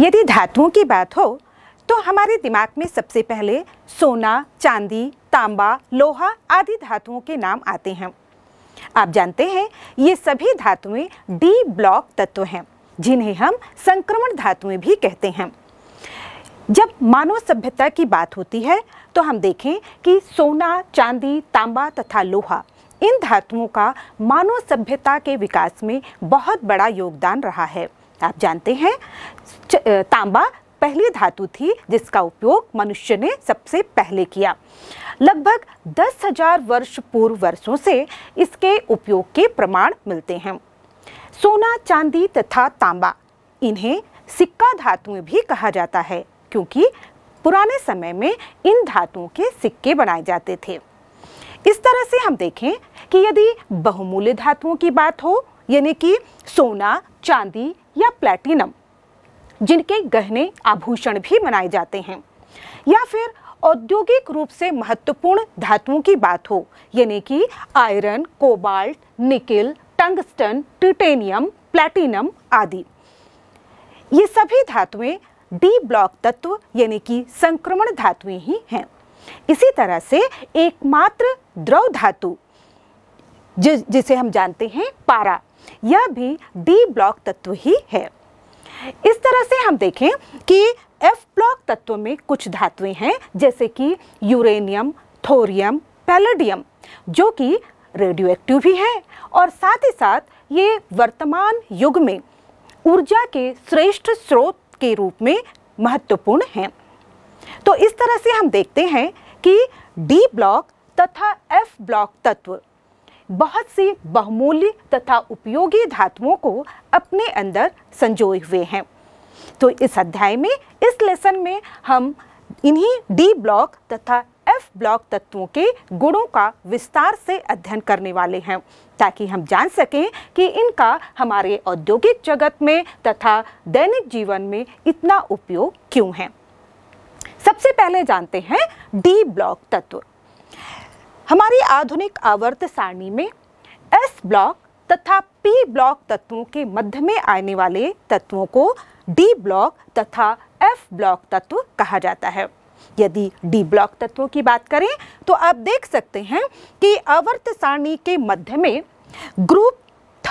यदि धातुओं की बात हो तो हमारे दिमाग में सबसे पहले सोना चांदी तांबा लोहा आदि धातुओं के नाम आते हैं आप जानते हैं ये सभी धातुएं डी ब्लॉक तत्व हैं जिन्हें हम संक्रमण धातुएं भी कहते हैं जब मानव सभ्यता की बात होती है तो हम देखें कि सोना चांदी तांबा तथा लोहा इन धातुओं का मानव सभ्यता के विकास में बहुत बड़ा योगदान रहा है आप जानते हैं तांबा पहली धातु थी जिसका उपयोग मनुष्य ने सबसे पहले किया लगभग दस हजार वर्ष पूर्व वर्षों से इसके उपयोग के प्रमाण मिलते हैं सोना चांदी तथा तांबा इन्हें सिक्का धातुएं भी कहा जाता है क्योंकि पुराने समय में इन धातुओं के सिक्के बनाए जाते थे इस तरह से हम देखें कि यदि बहुमूल्य धातुओं की बात हो यानी कि सोना चांदी या प्लैटिनम जिनके गहने आभूषण भी बनाए जाते हैं या फिर औद्योगिक रूप से महत्वपूर्ण धातुओं की बात हो यानी कि iron cobalt nickel tungsten titanium platinum आदि ये सभी धातुएं डी ब्लॉक तत्व यानी कि संक्रमण धातुएं ही हैं इसी तरह से एकमात्र द्रव धातु जि, जिसे हम जानते हैं पारा यह भी डी ब्लॉक तत्व ही है इस तरह से हम देखें कि एफ ब्लॉक तत्व में कुछ धातुएं हैं जैसे कि यूरेनियम थोरियम पैलेडियम जो कि रेडियो एक्टिव भी हैं और साथ ही साथ ये वर्तमान युग में ऊर्जा के श्रेष्ठ स्रोत के रूप में महत्वपूर्ण हैं तो इस तरह से हम देखते हैं कि डी ब्लॉक तथा एफ ब्लॉक तत्व बहुत सी बहुमूल्य तथा उपयोगी धातुओं को अपने अंदर संजोए हुए हैं तो इस अध्याय में इस लेसन में हम इन्हीं डी ब्लॉक तथा एफ ब्लॉक तत्वों के गुणों का विस्तार से अध्ययन करने वाले हैं ताकि हम जान सकें कि इनका हमारे औद्योगिक जगत में तथा दैनिक जीवन में इतना उपयोग क्यों है सबसे पहले जानते हैं डी ब्लॉक तत्व हमारी आधुनिक आवर्त सारणी में एस ब्लॉक तथा पी ब्लॉक तत्वों के मध्य में आने वाले तत्वों को डी ब्लॉक तथा एफ ब्लॉक तत्व कहा जाता है यदि डी ब्लॉक तत्वों की बात करें तो आप देख सकते हैं कि आवर्त सारणी के मध्य में ग्रुप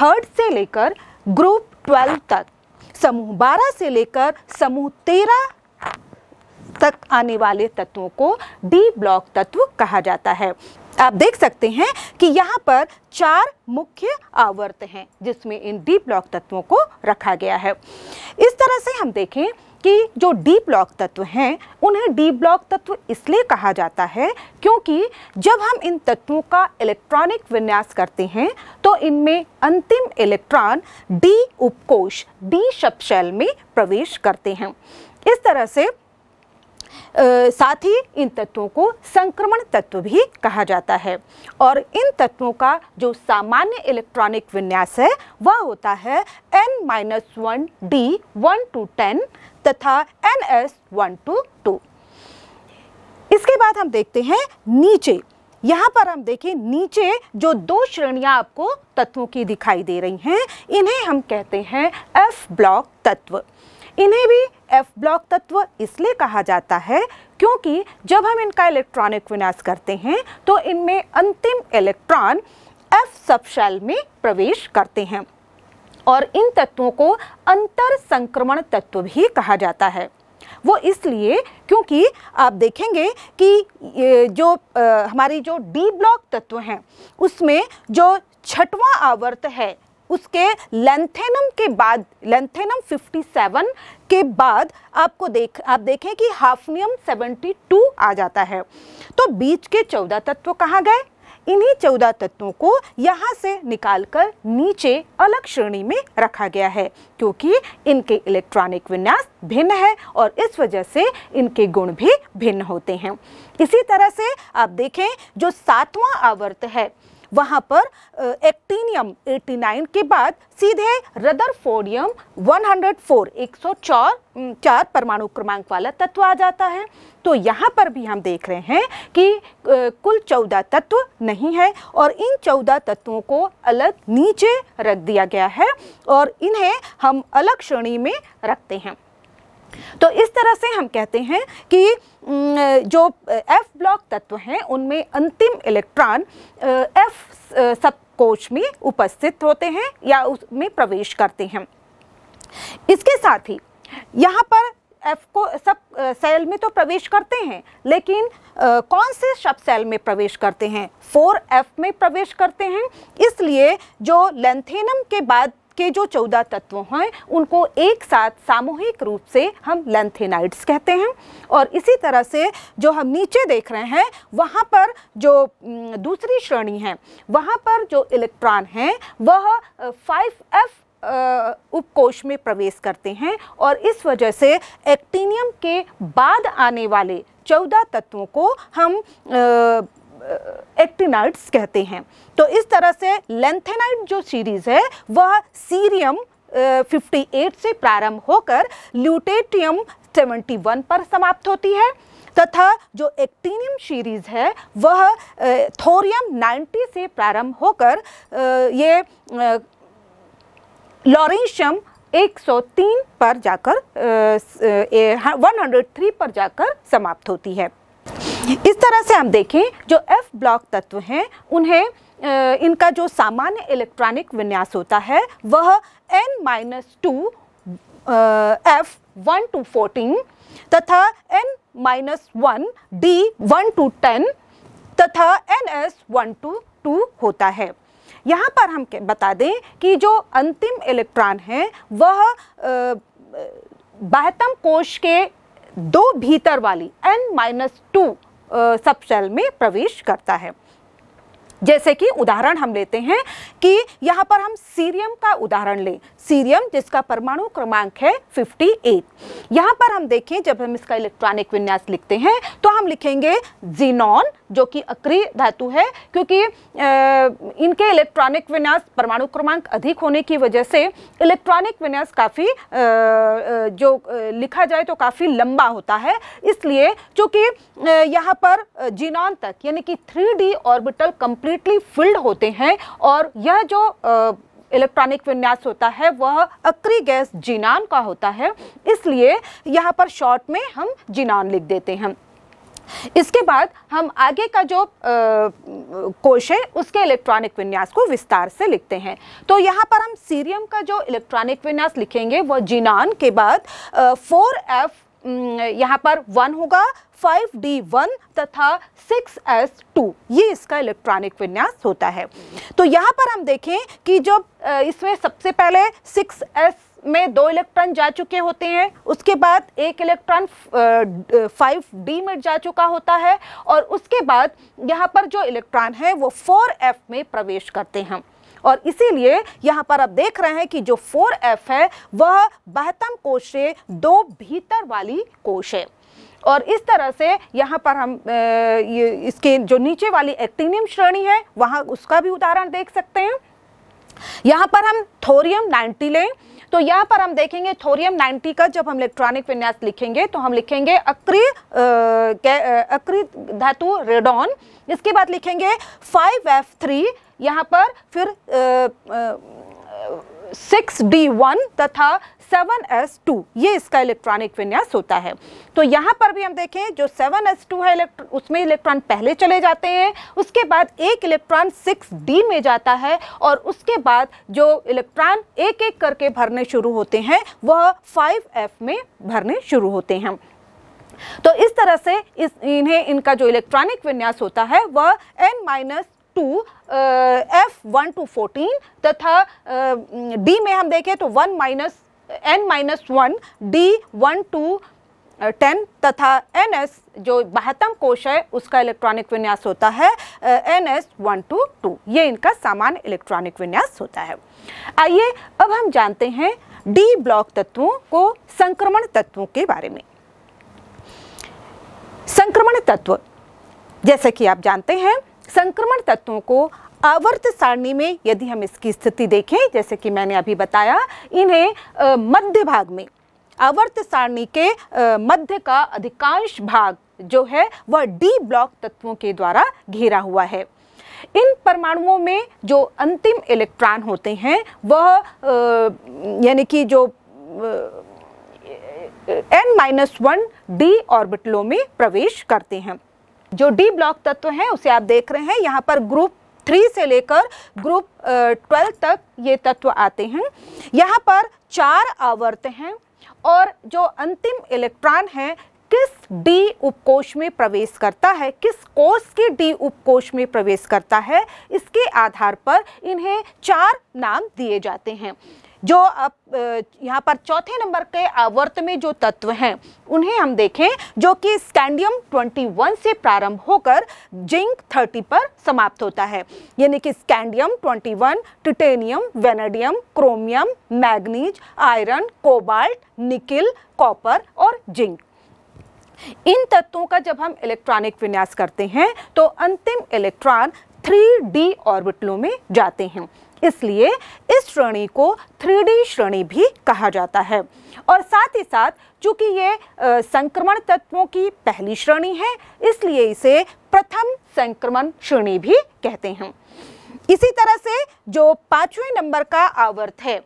थर्ड से लेकर ग्रुप ट्वेल्व तक समूह बारह से लेकर समूह तेरह तक आने वाले तत्वों को डी ब्लॉक तत्व कहा जाता है आप देख सकते हैं कि यहाँ पर चार मुख्य आवर्त हैं जिसमें इन डी ब्लॉक तत्वों को रखा गया है इस तरह से हम देखें कि जो डी ब्लॉक तत्व हैं उन्हें डी ब्लॉक तत्व इसलिए कहा जाता है क्योंकि जब हम इन तत्वों का इलेक्ट्रॉनिक विन्यास करते हैं तो इनमें अंतिम इलेक्ट्रॉन डी उपकोष डी शपशैल में प्रवेश करते हैं इस तरह से साथ ही इन तत्वों को संक्रमण तत्व भी कहा जाता है और इन तत्वों का जो सामान्य इलेक्ट्रॉनिक विन्यास है वह होता है n minus one D one two ten तथा N S one two two इसके बाद हम देखते हैं नीचे यहाँ पर हम देखें नीचे जो दो श्रेणियाँ आपको तत्वों की दिखाई दे रही हैं इन्हें हम कहते हैं एफ ब्लॉक तत्व इन्हें भी एफ ब्लॉक तत्व इसलिए कहा जाता है क्योंकि जब हम इनका इलेक्ट्रॉनिक विनाश करते हैं तो इनमें अंतिम इलेक्ट्रॉन एफ सबशेल में प्रवेश करते हैं और इन तत्वों को अंतर संक्रमण तत्व भी कहा जाता है वो इसलिए क्योंकि आप देखेंगे कि जो हमारी जो डी ब्लॉक तत्व हैं उसमें जो छठवां आवर्त है उसके लेंथेनम के बाद लेंथेनम 57 के बाद आपको देख आप देखें कि हाफनियम 72 आ जाता है तो बीच के चौदह तत्व कहाँ गए इन्हीं चौदह तत्वों को यहाँ से निकालकर नीचे अलग श्रेणी में रखा गया है क्योंकि इनके इलेक्ट्रॉनिक विन्यास भिन्न है और इस वजह से इनके गुण भी भिन्न होते हैं इसी तरह से आप देखें जो सातवां आवर्त है वहाँ पर एक्टीनियम 89 के बाद सीधे रदर फोडियम 104 104 चार परमाणु क्रमांक वाला तत्व आ जाता है तो यहाँ पर भी हम देख रहे हैं कि कुल चौदह तत्व नहीं है और इन चौदह तत्वों को अलग नीचे रख दिया गया है और इन्हें हम अलग श्रेणी में रखते हैं तो इस तरह से हम कहते हैं कि जो एफ ब्लॉक तत्व हैं उनमें अंतिम इलेक्ट्रॉन एफ सब में उपस्थित होते हैं या उसमें प्रवेश करते हैं इसके साथ ही यहाँ पर एफ को सब सेल में तो प्रवेश करते हैं लेकिन आ, कौन से सब सेल में प्रवेश करते हैं फोर एफ में प्रवेश करते हैं इसलिए जो लेंथेनम के बाद के जो चौदह तत्व हैं उनको एक साथ सामूहिक रूप से हम लेंथेनाइड्स कहते हैं और इसी तरह से जो हम नीचे देख रहे हैं वहाँ पर जो दूसरी श्रेणी है वहाँ पर जो इलेक्ट्रॉन हैं वह फाइव एफ उपकोष में प्रवेश करते हैं और इस वजह से एक्टीनियम के बाद आने वाले चौदह तत्वों को हम आ, एक्टिनाइड्स कहते हैं तो इस तरह से लेंथेनाइट जो सीरीज़ है वह सीरियम 58 से प्रारंभ होकर ल्यूटेटियम 71 पर समाप्त होती है तथा जो एक्टीनियम सीरीज़ है वह थोरियम 90 से प्रारंभ होकर ये लॉरेंशियम 103 पर जाकर 103 हाँ, पर जाकर समाप्त होती है इस तरह से हम देखें जो एफ ब्लॉक तत्व हैं उन्हें इनका जो सामान्य इलेक्ट्रॉनिक विन्यास होता है वह N minus two F one two fourteen तथा N minus one D one two ten तथा N S one two two होता है यहाँ पर हम बता दें कि जो अंतिम इलेक्ट्रॉन है वह बाहतम कोश के दो भीतर वाली n minus two subshell में प्रवेश करता है जैसे कि उदाहरण हम लेते हैं कि यहाँ पर हम सीरियम का उदाहरण लें सीरियम जिसका परमाणु क्रमांक है 58 यहाँ पर हम देखें जब हम इसका इलेक्ट्रॉनिक विन्यास लिखते हैं तो हम लिखेंगे जीनॉन जो कि अक्रिय धातु है क्योंकि इनके इलेक्ट्रॉनिक विन्यास परमाणु क्रमांक अधिक होने की वजह से इलेक्ट्रॉनिक विन्यास काफ़ी जो लिखा जाए तो काफ़ी लंबा होता है इसलिए चूँकि यहाँ पर जीनॉन तक यानी कि three orbital complete completely filled होते हैं और यह जो आ, इलेक्ट्रॉनिक विन्यास होता है वह अक्री गैस जीनान का होता है इसलिए यहाँ पर शॉर्ट में हम जीनान लिख देते हैं इसके बाद हम आगे का जो कोश है उसके इलेक्ट्रॉनिक विन्यास को विस्तार से लिखते हैं तो यहाँ पर हम सीरियम का जो इलेक्ट्रॉनिक विन्यास लिखेंगे वह जीनान के बाद फोर एफ यहाँ पर वन होगा फाइव डी वन तथा सिक्स एस टू ये इसका इलेक्ट्रॉनिक विन्यास होता है तो यहाँ पर हम देखें कि जब इसमें सबसे पहले सिक्स एस में दो इलेक्ट्रॉन जा चुके होते हैं उसके बाद एक इलेक्ट्रॉन फाइव डी में जा चुका होता है और उसके बाद यहाँ पर जो इलेक्ट्रॉन है वो फोर एफ में प्रवेश करते हैं और इसीलिए यहाँ पर आप देख रहे हैं कि जो फोर एफ है वह बहतम कोश से दो भीतर वाली कोश है और इस तरह से यहाँ पर हम ये इसके जो नीचे वाली एक्टिनियम श्रेणी है वहाँ उसका भी उदाहरण देख सकते हैं यहाँ पर हम थोरियम 90 लें तो यहाँ पर हम देखेंगे थोरियम 90 का जब हम इलेक्ट्रॉनिक विन्यास लिखेंगे तो हम लिखेंगे अक्री अक्री धातु रेडॉन इसके बाद लिखेंगे 5F3 यहाँ पर फिर सिक्स डी वन तथा सेवन एस टू ये इसका इलेक्ट्रॉनिक विन्यास होता है तो यहाँ पर भी हम देखें जो सेवन एस टू है इलेक्ट्र उसमें इलेक्ट्रॉन पहले चले जाते हैं उसके बाद एक इलेक्ट्रॉन सिक्स डी में जाता है और उसके बाद जो इलेक्ट्रॉन एक एक करके भरने शुरू होते हैं वह फाइव एफ में भरने शुरू होते हैं तो इस तरह से इस इन्हें इनका जो इलेक्ट्रॉनिक विन्यास होता है वह N minus two F one two fourteen तथा डी uh, में हम देखें तो one minus n minus one D one two ten तथा एन एस जो बहत्तम कोश है उसका इलेक्ट्रॉनिक विन्यास होता है n S one two two ये इनका सामान्य इलेक्ट्रॉनिक विन्यास होता है आइए अब हम जानते हैं डी ब्लॉक तत्वों को संक्रमण तत्वों के बारे में संक्रमण तत्व जैसे कि आप जानते हैं संक्रमण तत्वों को आवर्त सारणी में यदि हम इसकी स्थिति देखें जैसे कि मैंने अभी बताया इन्हें मध्य भाग में आवर्त सारणी के मध्य का अधिकांश भाग जो है वह डी ब्लॉक तत्वों के द्वारा घेरा हुआ है इन परमाणुओं में जो अंतिम इलेक्ट्रॉन होते हैं वह यानी कि जो एन माइनस वन डी ऑर्बिटलों में प्रवेश करते हैं जो डी ब्लॉक तत्व हैं उसे आप देख रहे हैं यहाँ पर ग्रुप थ्री से लेकर ग्रुप ट्वेल्व तक ये तत्व आते हैं यहाँ पर चार आवर्त हैं और जो अंतिम इलेक्ट्रॉन है किस डी उपकोष में प्रवेश करता है किस कोष के डी उपकोष में प्रवेश करता है इसके आधार पर इन्हें चार नाम दिए जाते हैं जो अब यहाँ पर चौथे नंबर के आवर्त में जो तत्व हैं उन्हें हम देखें जो कि स्कैंडियम 21 से प्रारंभ होकर जिंक 30 पर समाप्त होता है यानी कि scandium 21, titanium vanadium chromium manganese iron cobalt nickel copper और जिंक इन तत्वों का जब हम इलेक्ट्रॉनिक विन्यास करते हैं तो अंतिम इलेक्ट्रॉन 3d ऑर्बिटलों में जाते हैं इसलिए इस श्रेणी को थ्री श्रेणी भी कहा जाता है और साथ ही साथ चूंकि ये संक्रमण तत्वों की पहली श्रेणी है इसलिए इसे प्रथम संक्रमण श्रेणी भी कहते हैं इसी तरह से जो पांचवें नंबर का आवर्त है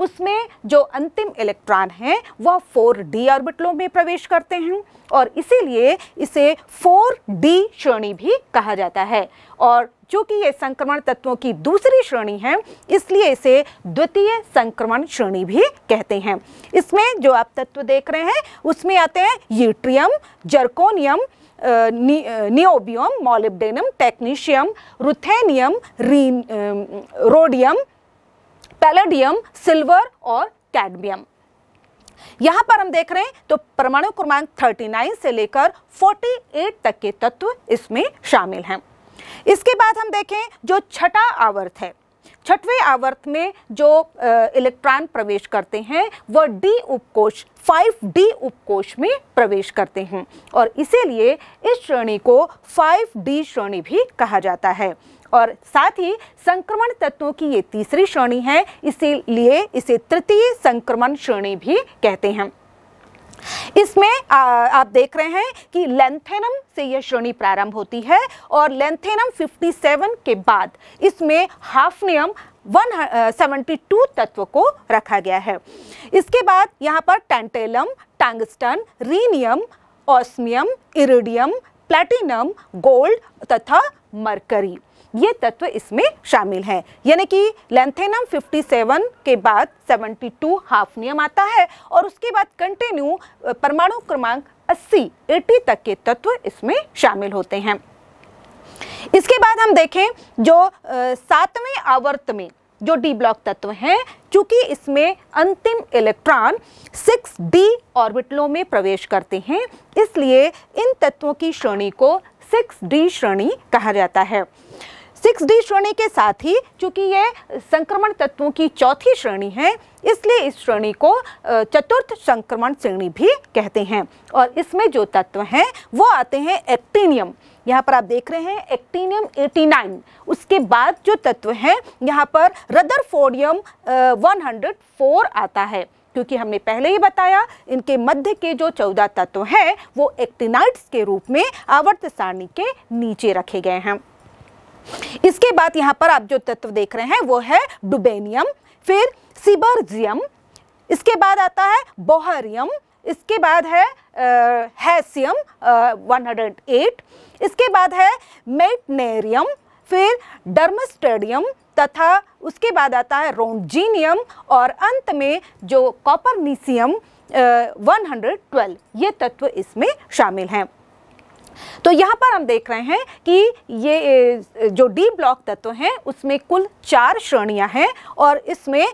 उसमें जो अंतिम इलेक्ट्रॉन हैं वह फोर डी ऑर्बिटलों में प्रवेश करते हैं और इसीलिए इसे फोर डी श्रेणी भी कहा जाता है और चूँकि ये संक्रमण तत्वों की दूसरी श्रेणी है इसलिए इसे द्वितीय संक्रमण श्रेणी भी कहते हैं इसमें जो आप तत्व देख रहे हैं उसमें आते हैं yttrium zirconium niobium molybdenum technetium ruthenium रीन रोडियम पैलेडियम सिल्वर और कैडमियम यहां पर हम देख रहे हैं तो परमाणु क्रमांक 39 से लेकर 48 तक के तत्व इसमें शामिल हैं इसके बाद हम देखें जो छठा आवर्त है छठवें आवर्त में जो इलेक्ट्रॉन प्रवेश करते हैं वह डी उपकोष 5D उपकोश में प्रवेश करते हैं और इसीलिए इस श्रेणी को 5D श्रेणी भी कहा जाता है और साथ ही संक्रमण तत्वों की ये तीसरी श्रेणी है इसीलिए इसे तृतीय संक्रमण श्रेणी भी कहते हैं इसमें आ, आप देख रहे हैं कि लेंथेनम से यह श्रेणी प्रारंभ होती है और लेंथेनम 57 के बाद इसमें हाफनियम 172 तत्व को रखा गया है इसके बाद यहाँ पर tantalum tungsten rhenium osmium iridium platinum gold तथा मरकरी ये तत्व इसमें शामिल हैं यानी कि लेंथेनम 57 के बाद 72 हाफ नियम आता है और उसके बाद कंटिन्यू परमाणु क्रमांक 80 80 तक के तत्व इसमें शामिल होते हैं इसके बाद हम देखें जो सातवें आवर्त में जो डी ब्लॉक तत्व हैं चूंकि इसमें अंतिम इलेक्ट्रॉन सिक्स डी ऑर्बिटलों में प्रवेश करते हैं इसलिए इन तत्वों की श्रेणी को सिक्स डी श्रेणी कहा जाता है सिक्स डी श्रेणी के साथ ही चूँकि ये संक्रमण तत्वों की चौथी श्रेणी है इसलिए इस श्रेणी को चतुर्थ संक्रमण श्रेणी भी कहते हैं और इसमें जो तत्व हैं वो आते हैं एक्टिनियम यहाँ पर आप देख रहे हैं एक्टिनियम 89 उसके बाद जो तत्व हैं यहाँ पर रदरफोडियम 104 आता है क्योंकि हमने पहले ही बताया इनके मध्य के जो चौदह तत्व हैं वो एक्टिनाइट्स के रूप में आवर्त सारणी के नीचे रखे गए हैं इसके बाद यहाँ पर आप जो तत्व देख रहे हैं वो है डुबेनियम फिर सिबर्जियम इसके बाद आता है बोहरियम इसके बाद है हैसियम 108 इसके बाद है मेटनेरियम फिर डर्मस्टेडियम तथा उसके बाद आता है रोनजीनियम और अंत में जो कॉपरनीसियम 112 ये तत्व इसमें शामिल हैं तो यहाँ पर हम देख रहे हैं कि ये जो डी ब्लॉक तत्व हैं उसमें कुल चार श्रेणियाँ हैं और इसमें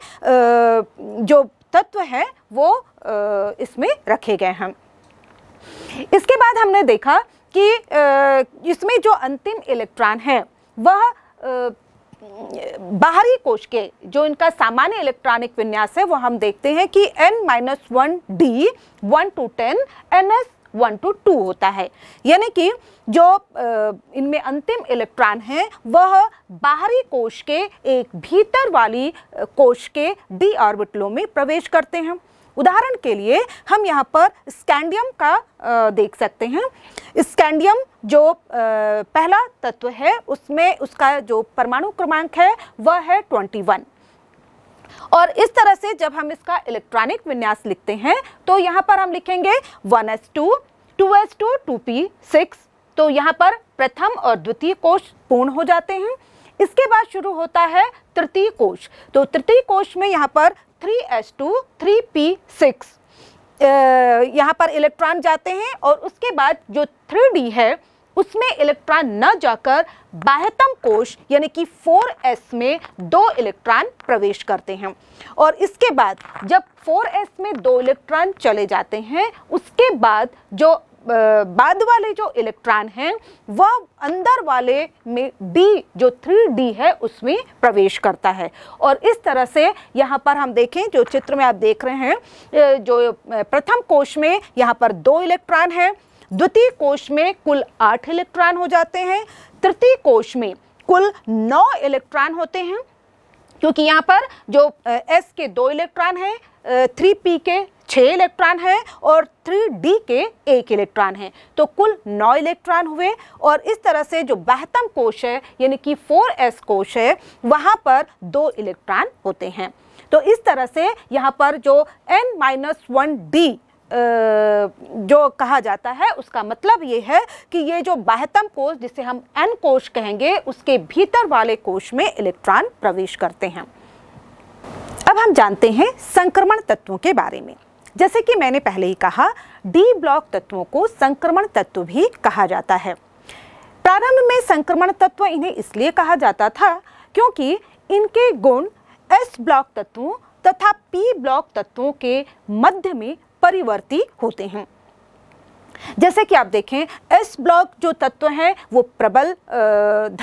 जो तत्व हैं वो इसमें रखे गए हैं इसके बाद हमने देखा कि इसमें जो अंतिम इलेक्ट्रॉन है वह बाहरी कोश के जो इनका सामान्य इलेक्ट्रॉनिक विन्यास है वो हम देखते हैं कि n minus one D one two ten n S one two two होता है यानी कि जो इनमें अंतिम इलेक्ट्रॉन है वह बाहरी कोश के एक भीतर वाली कोश के डी ऑर्बिटलों में प्रवेश करते हैं उदाहरण के लिए हम यहाँ पर स्कैंडियम का देख सकते हैं स्कैंडियम जो पहला तत्व है उसमें उसका जो परमाणु क्रमांक है वह है 21 और इस तरह से जब हम इसका इलेक्ट्रॉनिक विन्यास लिखते हैं तो यहाँ पर हम लिखेंगे one s two two s two two p six तो यहाँ पर प्रथम और द्वितीय कोश पूर्ण हो जाते हैं इसके बाद शुरू होता है तृतीय कोश तो तृतीय कोश में यहाँ पर three s two three p six यहाँ पर इलेक्ट्रॉन जाते हैं और उसके बाद जो थ्री डी है उसमें इलेक्ट्रॉन न जाकर बाह्यतम कोश यानी कि 4s में दो इलेक्ट्रॉन प्रवेश करते हैं और इसके बाद जब 4s में दो इलेक्ट्रॉन चले जाते हैं उसके बाद जो बाद वाले जो इलेक्ट्रॉन हैं वह अंदर वाले में डी जो 3D है उसमें प्रवेश करता है और इस तरह से यहाँ पर हम देखें जो चित्र में आप देख रहे हैं जो प्रथम कोश में यहाँ पर दो इलेक्ट्रॉन हैं द्वितीय कोश में कुल आठ इलेक्ट्रॉन हो जाते हैं तृतीय कोश में कुल नौ इलेक्ट्रॉन होते हैं क्योंकि यहाँ पर जो एस के दो इलेक्ट्रॉन हैं थ्री पी के छः इलेक्ट्रॉन है और थ्री डी के एक इलेक्ट्रॉन है तो कुल नौ इलेक्ट्रॉन हुए और इस तरह से जो बहतम कोश है यानी कि फोर एस कोश है वहाँ पर दो इलेक्ट्रॉन होते हैं तो इस तरह से यहाँ पर जो एन माइनस वन डी जो कहा जाता है उसका मतलब ये है कि ये जो बाहतम कोश जिसे हम एन कोश कहेंगे उसके भीतर वाले कोश में इलेक्ट्रॉन प्रवेश करते हैं अब हम जानते हैं संक्रमण तत्वों के बारे में जैसे कि मैंने पहले ही कहा डी ब्लॉक तत्वों को संक्रमण तत्व भी कहा जाता है प्रारंभ में संक्रमण तत्व इन्हें इसलिए कहा जाता था क्योंकि इनके गुण एस ब्लॉक तत्वों तथा पी ब्लॉक तत्वों के मध्य में परिवर्ती होते हैं जैसे कि आप देखें एस ब्लॉक जो तत्व हैं वो प्रबल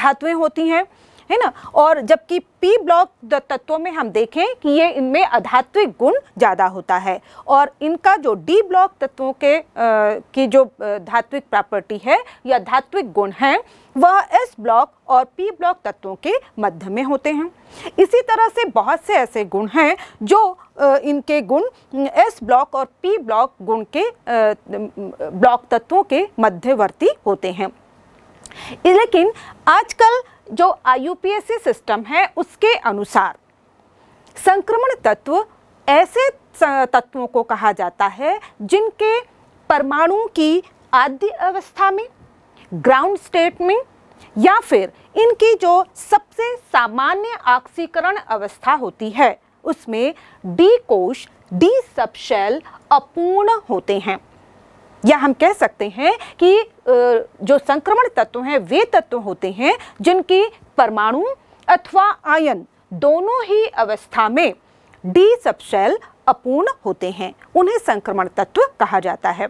धातुएं होती हैं है ना और जबकि पी ब्लॉक तत्वों में हम देखें कि ये इनमें अधात्विक गुण ज़्यादा होता है और इनका जो डी ब्लॉक तत्वों के आ, की जो धात्विक प्रॉपर्टी है या धात्विक गुण है वह एस ब्लॉक और पी ब्लॉक तत्वों के मध्य में होते हैं इसी तरह से बहुत से ऐसे गुण हैं जो इनके गुण एस ब्लॉक और पी ब्लॉक गुण के ब्लॉक तत्वों के मध्यवर्ती होते हैं लेकिन आजकल जो आई सिस्टम है उसके अनुसार संक्रमण तत्व ऐसे तत्वों को कहा जाता है जिनके परमाणु की आद्य अवस्था में ग्राउंड स्टेट में या फिर इनकी जो सबसे सामान्य ऑक्सीकरण अवस्था होती है उसमें डी कोश डी सबशेल अपूर्ण होते हैं या हम कह सकते हैं कि जो संक्रमण तत्व हैं वे तत्व होते हैं जिनकी परमाणु अथवा आयन दोनों ही अवस्था में डी सबसेल अपूर्ण होते हैं उन्हें संक्रमण तत्व कहा जाता है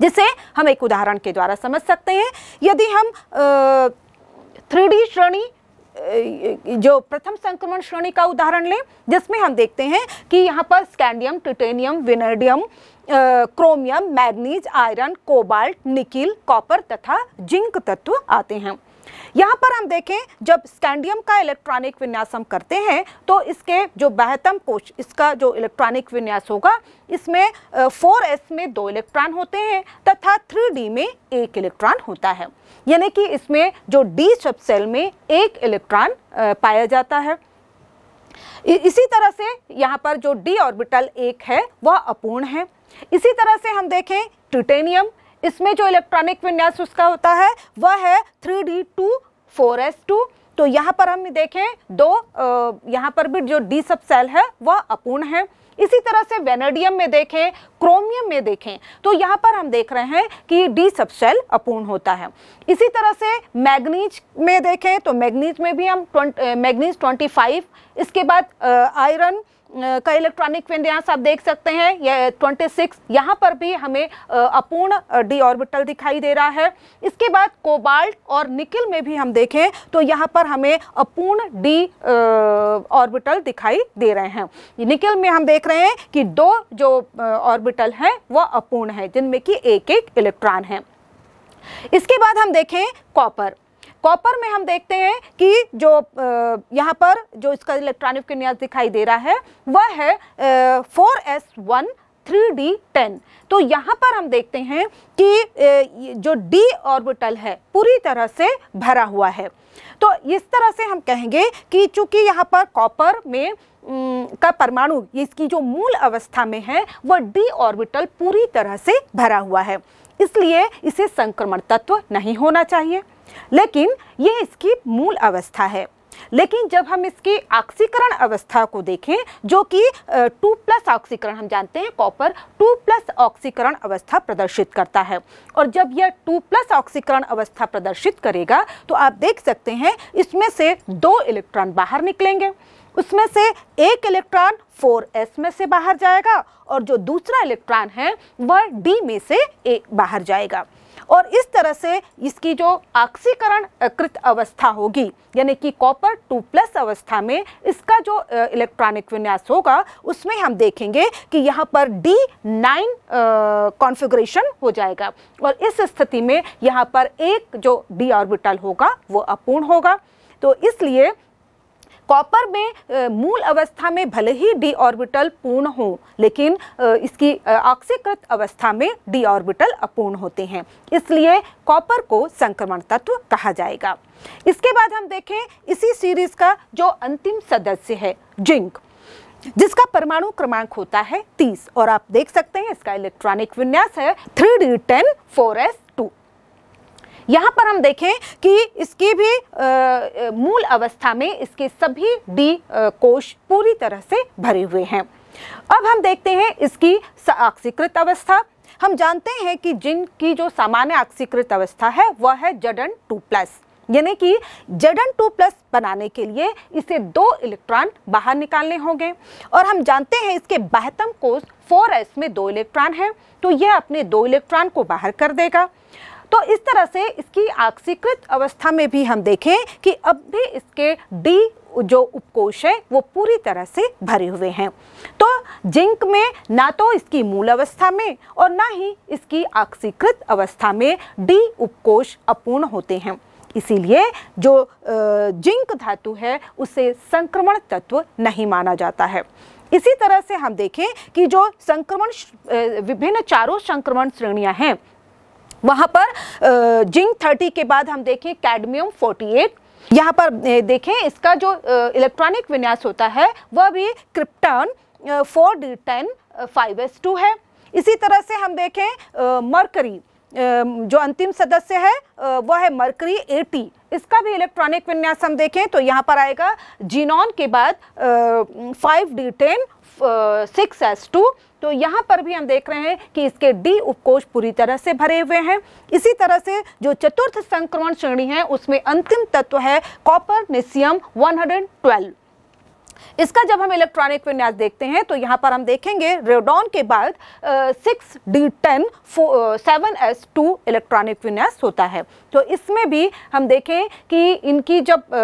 जिसे हम एक उदाहरण के द्वारा समझ सकते हैं यदि हम थ्री डी श्रेणी जो प्रथम संक्रमण श्रेणी का उदाहरण लें जिसमें हम देखते हैं कि यहाँ पर scandium titanium vanadium chromium manganese iron cobalt nickel copper तथा जिंक तत्व आते हैं यहाँ पर हम देखें जब स्कैंडियम का इलेक्ट्रॉनिक विन्यास हम करते हैं तो इसके जो बहतम कोश इसका जो इलेक्ट्रॉनिक विन्यास होगा इसमें फोर एस में दो इलेक्ट्रॉन होते हैं तथा थ्री डी में एक इलेक्ट्रॉन होता है यानी कि इसमें जो डी सब सेल में एक इलेक्ट्रॉन पाया जाता है इसी तरह से यहाँ पर जो डी ऑर्बिटल एक है वह अपूर्ण है इसी तरह से हम देखें टिटेनियम इसमें जो इलेक्ट्रॉनिक विन्यास उसका होता है वह है three d two four s two तो यहाँ पर हम देखें दो यहाँ पर भी जो डी सब सेल है वह अपूर्ण है इसी तरह से वेनेडियम में देखें क्रोमियम में देखें तो यहाँ पर हम देख रहे हैं कि डी सब सेल अपूर्ण होता है इसी तरह से मैग्नीज में देखें तो मैग्नीज में भी हम मैग्नीज फाइव इसके बाद आयरन का इलेक्ट्रॉनिक विन्यास आप देख सकते हैं यह ट्वेंटी सिक्स यहाँ पर भी हमें अपूर्ण डी ऑर्बिटल दिखाई दे रहा है इसके बाद कोबाल्ट और निकिल में भी हम देखें तो यहाँ पर हमें अपूर्ण डी ऑर्बिटल दिखाई दे रहे हैं निकिल में हम देख रहे हैं कि दो जो ऑर्बिटल हैं वह अपूर्ण है जिनमें कि एक एक इलेक्ट्रॉन है इसके बाद हम देखें कॉपर कॉपर में हम देखते हैं कि जो यहाँ पर जो इसका इलेक्ट्रॉनिक विन्यास दिखाई दे रहा है वह है four s one three d ten तो यहाँ पर हम देखते हैं कि जो डी ऑर्बिटल है पूरी तरह से भरा हुआ है तो इस तरह से हम कहेंगे कि चूंकि यहाँ पर कॉपर में का परमाणु इसकी जो मूल अवस्था में है वह डी ऑर्बिटल पूरी तरह से भरा हुआ है इसलिए इसे संक्रमण तत्व नहीं होना चाहिए लेकिन ये इसकी मूल अवस्था है लेकिन जब हम इसकी ऑक्सीकरण अवस्था को देखें जो कि टू प्लस ऑक्सीकरण हम जानते हैं कॉपर टू प्लस ऑक्सीकरण अवस्था प्रदर्शित करता है और जब यह टू प्लस ऑक्सीकरण अवस्था प्रदर्शित करेगा तो आप देख सकते हैं इसमें से दो इलेक्ट्रॉन बाहर निकलेंगे उसमें से एक इलेक्ट्रॉन 4s में से बाहर जाएगा और जो दूसरा इलेक्ट्रॉन है वह d में से ए बाहर जाएगा और इस तरह से इसकी जो ऑक्सीकरण कृत अवस्था होगी यानी कि कॉपर टू प्लस अवस्था में इसका जो इलेक्ट्रॉनिक विन्यास होगा उसमें हम देखेंगे कि यहाँ पर डी नाइन कॉन्फ़िगरेशन हो जाएगा और इस स्थिति में यहाँ पर एक जो डी ऑर्बिटल होगा वो अपूर्ण होगा तो इसलिए कॉपर में मूल अवस्था में भले ही डी ऑर्बिटल पूर्ण हो लेकिन इसकी ऑक्सीकृत अवस्था में डी ऑर्बिटल अपूर्ण होते हैं इसलिए कॉपर को संक्रमण तत्व कहा जाएगा इसके बाद हम देखें इसी सीरीज का जो अंतिम सदस्य है जिंक जिसका परमाणु क्रमांक होता है 30 और आप देख सकते हैं इसका इलेक्ट्रॉनिक विन्यास है three d ten four s यहाँ पर हम देखें कि इसकी भी आ, मूल अवस्था में इसके सभी डी कोश पूरी तरह से भरे हुए हैं अब हम देखते हैं इसकी आक्सीकृत अवस्था हम जानते हैं कि जिनकी जो सामान्य आक्सीकृत अवस्था है वह है जडन टू प्लस यानी कि जडन टू प्लस बनाने के लिए इसे दो इलेक्ट्रॉन बाहर निकालने होंगे और हम जानते हैं इसके बहतम कोष 4s में दो इलेक्ट्रॉन हैं तो यह अपने दो इलेक्ट्रॉन को बाहर कर देगा तो इस तरह से इसकी आक्सीकृत अवस्था में भी हम देखें कि अब भी इसके डी जो उपकोष है वो पूरी तरह से भरे हुए हैं तो जिंक में ना तो इसकी मूल अवस्था में और ना ही इसकी आक्सीकृत अवस्था में डी उपकोष अपूर्ण होते हैं इसीलिए जो जिंक धातु है उसे संक्रमण तत्व नहीं माना जाता है इसी तरह से हम देखें कि जो संक्रमण विभिन्न चारों संक्रमण श्रेणियां हैं वहाँ पर जिंक थर्टी के बाद हम देखें कैडमियम फोर्टी एट यहाँ पर देखें इसका जो इलेक्ट्रॉनिक विन्यास होता है वह भी krypton four d ten five s two है इसी तरह से हम देखें मरकरी जो अंतिम सदस्य है वह है मरकरी एटी इसका भी इलेक्ट्रॉनिक विन्यास हम देखें तो यहाँ पर आएगा जीनॉन के बाद five d ten six s two तो यहाँ पर भी हम देख रहे हैं कि इसके डी उपकोष पूरी तरह से भरे हुए हैं इसी तरह से जो चतुर्थ संक्रमण श्रेणी है उसमें अंतिम तत्व है कॉपर निसियम 112 इसका जब हम इलेक्ट्रॉनिक विन्यास देखते हैं तो यहाँ पर हम देखेंगे रेडॉन के बाद six d ten seven s two electronic विन्यास होता है तो इसमें भी हम देखें कि इनकी जब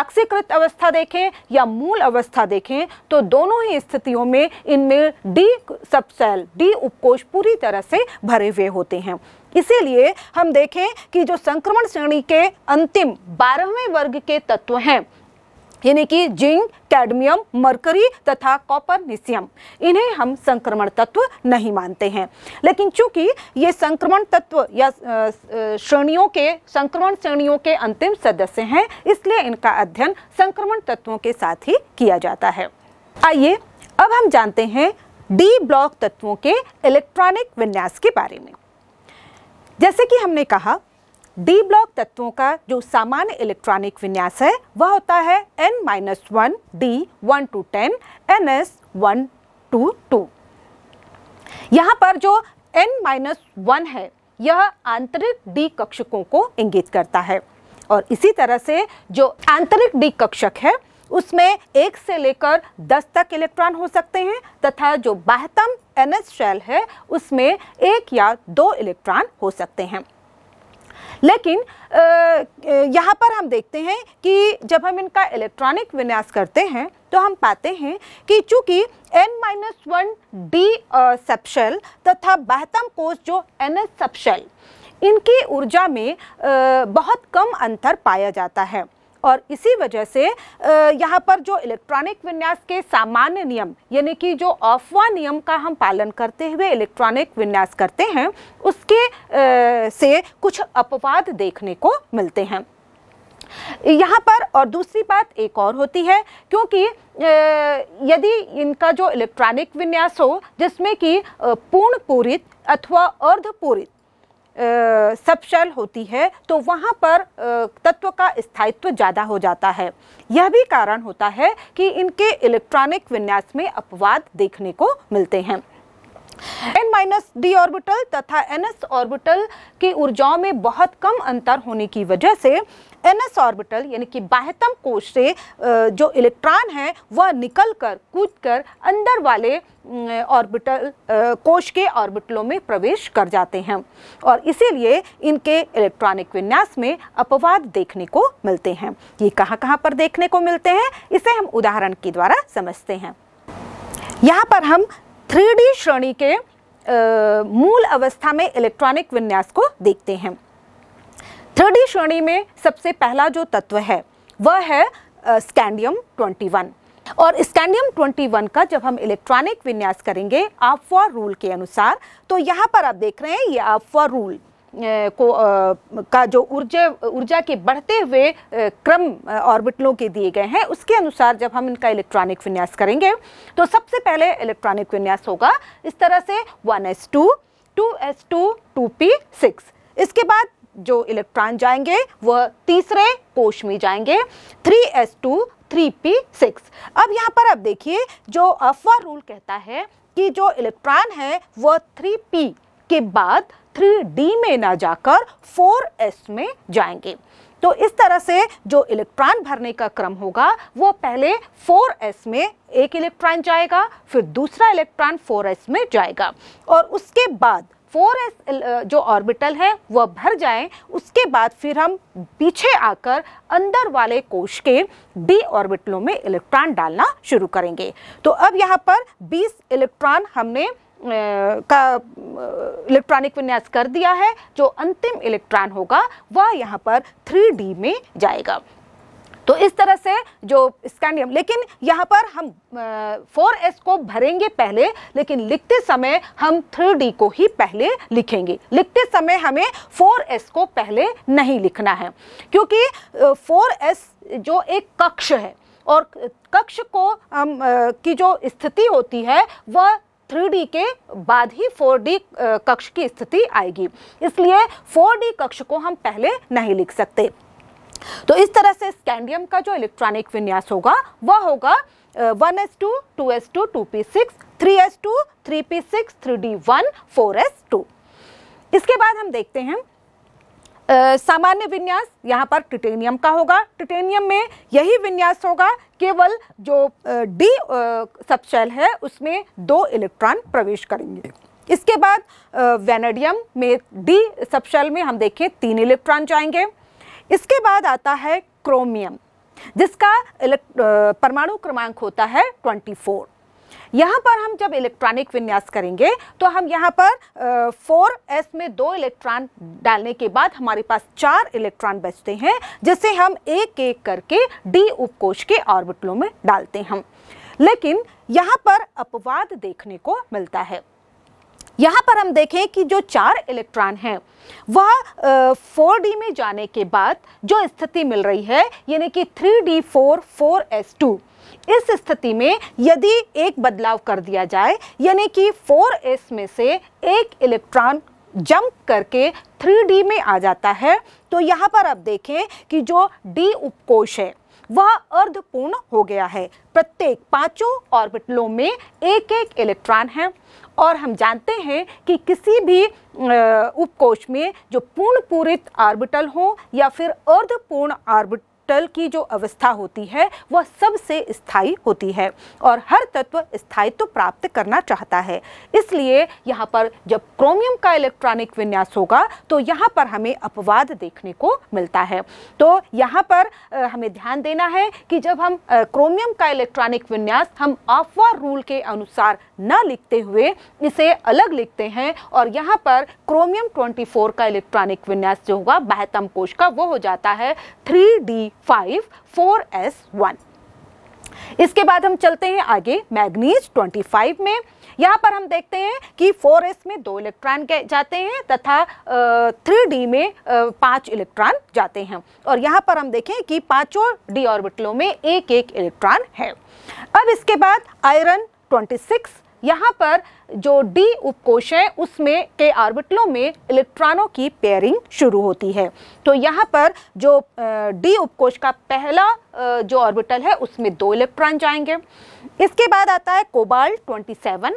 आक्सीकृत अवस्था देखें या मूल अवस्था देखें तो दोनों ही स्थितियों में इनमें डी सबसेल डी उपकोष पूरी तरह से भरे हुए होते हैं इसीलिए हम देखें कि जो संक्रमण श्रेणी के अंतिम बारहवें वर्ग के तत्व हैं यानी कि जिंक कैडमियम मरकरी तथा कॉपर निशियम इन्हें हम संक्रमण तत्व नहीं मानते हैं लेकिन चूंकि ये संक्रमण तत्व या श्रेणियों के संक्रमण श्रेणियों के अंतिम सदस्य हैं इसलिए इनका अध्ययन संक्रमण तत्वों के साथ ही किया जाता है आइए अब हम जानते हैं डी ब्लॉक तत्वों के इलेक्ट्रॉनिक विन्यास के बारे में जैसे कि हमने कहा डी ब्लॉक तत्वों का जो सामान्य इलेक्ट्रॉनिक विन्यास है वह होता है n minus one D one two ten n S one two two यहाँ पर जो एन माइनस वन है यह आंतरिक डी कक्षकों को इंगित करता है और इसी तरह से जो आंतरिक डी कक्षक है उसमें एक से लेकर दस तक इलेक्ट्रॉन हो सकते हैं तथा जो बाहतम एन एस शैल है उसमें एक या दो इलेक्ट्रॉन हो सकते हैं लेकिन यहाँ पर हम देखते हैं कि जब हम इनका इलेक्ट्रॉनिक विन्यास करते हैं तो हम पाते हैं कि चूँकि एन माइनस वन डी सेप्शल तथा बहतम कोष जो एन एस सेप्शल इनकी ऊर्जा में बहुत कम अंतर पाया जाता है और इसी वजह से यहाँ पर जो इलेक्ट्रॉनिक विन्यास के सामान्य नियम यानी कि जो अफवाह नियम का हम पालन करते हुए इलेक्ट्रॉनिक विन्यास करते हैं उसके से कुछ अपवाद देखने को मिलते हैं यहाँ पर और दूसरी बात एक और होती है क्योंकि यदि इनका जो इलेक्ट्रॉनिक विन्यास हो जिसमें कि पूर्ण पूरित अथवा अर्ध पूरित सबशल होती है तो वहाँ पर तत्व का स्थायित्व ज़्यादा हो जाता है यह भी कारण होता है कि इनके इलेक्ट्रॉनिक विन्यास में अपवाद देखने को मिलते हैं एन माइनस डी ऑर्बिटल तथा एन एस ऑर्बिटल की ऊर्जाओं में बहुत कम अंतर होने की वजह से एन एस ऑर्बिटल यानी कि बाह्यतम कोष से जो इलेक्ट्रॉन है वह निकल कर कूद कर अंदर वाले ऑर्बिटल कोश के ऑर्बिटलों में प्रवेश कर जाते हैं और इसीलिए इनके इलेक्ट्रॉनिक विन्यास में अपवाद देखने को मिलते हैं ये कहाँ कहाँ पर देखने को मिलते हैं इसे हम उदाहरण के द्वारा समझते हैं यहाँ पर हम थ्री श्रेणी के आ, मूल अवस्था में इलेक्ट्रॉनिक विन्यास को देखते हैं थ्री श्रेणी में सबसे पहला जो तत्व है वह है स्कैंडियम 21 और स्कैंडियम 21 का जब हम इलेक्ट्रॉनिक विन्यास करेंगे आप फॉर रूल के अनुसार तो यहाँ पर आप देख रहे हैं ये आप फॉर रूल को का जो ऊर्जा ऊर्जा के बढ़ते हुए क्रम ऑर्बिटलों के दिए गए हैं उसके अनुसार जब हम इनका इलेक्ट्रॉनिक विन्यास करेंगे तो सबसे पहले इलेक्ट्रॉनिक विन्यास होगा इस तरह से 1s2, 2s2, 2p6 इसके बाद जो इलेक्ट्रॉन जाएंगे वह तीसरे कोश में जाएंगे 3s2, 3p6 अब यहाँ पर आप देखिए जो अफवा रूल कहता है कि जो इलेक्ट्रॉन है वह 3p के बाद 3D में ना जाकर 4S में जाएंगे तो इस तरह से जो इलेक्ट्रॉन भरने का क्रम होगा वो पहले 4s में एक इलेक्ट्रॉन जाएगा फिर दूसरा इलेक्ट्रॉन 4s में जाएगा और उसके बाद 4s जो ऑर्बिटल है वह भर जाए उसके बाद फिर हम पीछे आकर अंदर वाले कोश के d ऑर्बिटलों में इलेक्ट्रॉन डालना शुरू करेंगे तो अब यहाँ पर 20 इलेक्ट्रॉन हमने का इलेक्ट्रॉनिक विन्यास कर दिया है जो अंतिम इलेक्ट्रॉन होगा वह यहाँ पर 3D में जाएगा तो इस तरह से जो स्कैंडियम लेकिन यहाँ पर हम फोर एस को भरेंगे पहले लेकिन लिखते समय हम थ्री डी को ही पहले लिखेंगे लिखते समय हमें फोर एस को पहले नहीं लिखना है क्योंकि फोर एस जो एक कक्ष है और कक्ष को हम की जो स्थिति होती है वह थ्री के बाद ही फोर कक्ष की स्थिति आएगी इसलिए फोर कक्ष को हम पहले नहीं लिख सकते तो इस तरह से स्कैंडियम का जो इलेक्ट्रॉनिक विन्यास होगा वह होगा one s two two s two two p six three s two three p six three d one four s two इसके बाद हम देखते हैं सामान्य विन्यास यहाँ पर टिटेनियम का होगा टिटेनियम में यही विन्यास होगा केवल जो डी सबसेल है उसमें दो इलेक्ट्रॉन प्रवेश करेंगे इसके बाद वेनेडियम में डी सबसेल में हम देखें तीन इलेक्ट्रॉन जाएंगे इसके बाद आता है क्रोमियम जिसका परमाणु क्रमांक होता है 24 यहाँ पर हम जब इलेक्ट्रॉनिक विन्यास करेंगे तो हम यहाँ पर फोर एस में दो इलेक्ट्रॉन डालने के बाद हमारे पास चार इलेक्ट्रॉन बचते हैं जिसे हम एक एक करके डी उपकोश के ऑर्बिटलों में डालते हैं लेकिन यहाँ पर अपवाद देखने को मिलता है यहाँ पर हम देखें कि जो चार इलेक्ट्रॉन हैं वह फोर डी में जाने के बाद जो स्थिति मिल रही है यानी कि three d four four s two इस स्थिति में यदि एक बदलाव कर दिया जाए यानी कि 4s में से एक इलेक्ट्रॉन जंप करके 3d में आ जाता है तो यहाँ पर आप देखें कि जो डी उपकोष है वह अर्धपूर्ण हो गया है प्रत्येक पांचों ऑर्बिटलों में एक एक इलेक्ट्रॉन है और हम जानते हैं कि किसी भी उपकोष में जो पूर्ण पूरित ऑर्बिटल हो या फिर अर्धपूर्ण ऑर्बिट टल की जो अवस्था होती है वह सबसे स्थायी होती है और हर तत्व स्थायित्व प्राप्त करना चाहता है इसलिए यहाँ पर जब क्रोमियम का इलेक्ट्रॉनिक विन्यास होगा तो यहाँ पर हमें अपवाद देखने को मिलता है तो यहाँ पर हमें ध्यान देना है कि जब हम क्रोमियम का इलेक्ट्रॉनिक विन्यास हम आफवा रूल के अनुसार न लिखते हुए इसे अलग लिखते हैं और यहाँ पर क्रोमियम ट्वेंटी का इलेक्ट्रॉनिक विन्यास जो होगा बहतम कोश का वो हो जाता है three d five four s one इसके बाद हम चलते हैं आगे मैग्नीज 25 में यहाँ पर हम देखते हैं कि 4s में दो इलेक्ट्रॉन जाते हैं तथा थ्री डी में पांच इलेक्ट्रॉन जाते हैं और यहाँ पर हम देखें कि पांचों डी ऑर्बिटलों में एक एक इलेक्ट्रॉन है अब इसके बाद आयरन 26 यहाँ पर जो डी उपकोष है उसमें के ऑर्बिटलों में इलेक्ट्रॉनों की पेयरिंग शुरू होती है तो यहाँ पर जो डी उपकोष का पहला जो ऑर्बिटल है उसमें दो इलेक्ट्रॉन जाएंगे इसके बाद आता है कोबाल्ट 27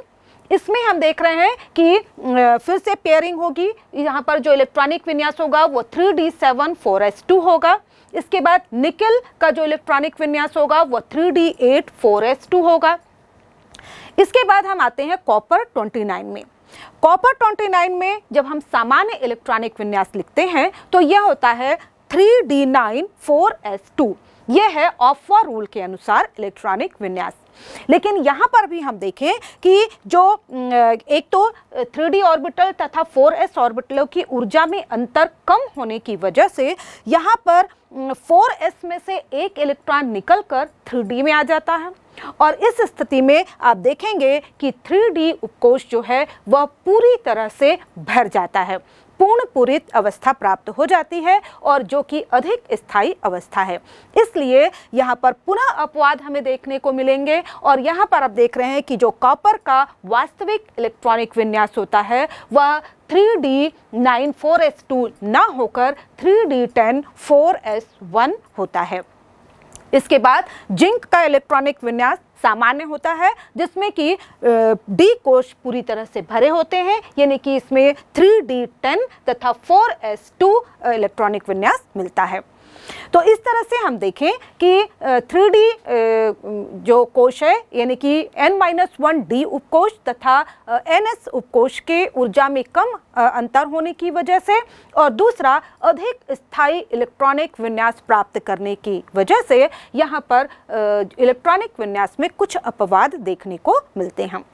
इसमें हम देख रहे हैं कि फिर से पेयरिंग होगी यहाँ पर जो इलेक्ट्रॉनिक विन्यास होगा वो three d seven four s two होगा इसके बाद निकल का जो इलेक्ट्रॉनिक विन्यास होगा वो three d eight four s two होगा इसके बाद हम आते हैं कॉपर 29 में कॉपर 29 में जब हम सामान्य इलेक्ट्रॉनिक विन्यास लिखते हैं तो यह होता है three d nine four s two यह है ऑफवा रूल के अनुसार इलेक्ट्रॉनिक विन्यास लेकिन यहाँ पर भी हम देखें कि जो एक तो थ्री डी ऑर्बिटल तथा फोर एस ऑर्बिटलों की ऊर्जा में अंतर कम होने की वजह से यहाँ पर फोर एस में से एक इलेक्ट्रॉन निकलकर थ्री डी में आ जाता है और इस स्थिति में आप देखेंगे कि 3D उपकोष जो है वह पूरी तरह से भर जाता है पूर्ण पूरी अवस्था प्राप्त हो जाती है और जो कि अधिक स्थायी अवस्था है इसलिए यहाँ पर पुनः अपवाद हमें देखने को मिलेंगे और यहाँ पर आप देख रहे हैं कि जो कॉपर का वास्तविक इलेक्ट्रॉनिक विन्यास होता है वह 3D 94S2 ना होकर 3D 10 4S1 होता है इसके बाद जिंक का इलेक्ट्रॉनिक विन्यास सामान्य होता है जिसमें कि डी कोश पूरी तरह से भरे होते हैं यानी कि इसमें थ्री डी टेन तथा फोर एस टू इलेक्ट्रॉनिक विन्यास मिलता है तो इस तरह से हम देखें कि थ्री डी जो कोश है यानी कि एन माइनस वन डी उपकोश तथा एन एस उपकोश के ऊर्जा में कम अंतर होने की वजह से और दूसरा अधिक स्थायी इलेक्ट्रॉनिक विन्यास प्राप्त करने की वजह से यहाँ पर इलेक्ट्रॉनिक विन्यास में कुछ अपवाद देखने को मिलते हैं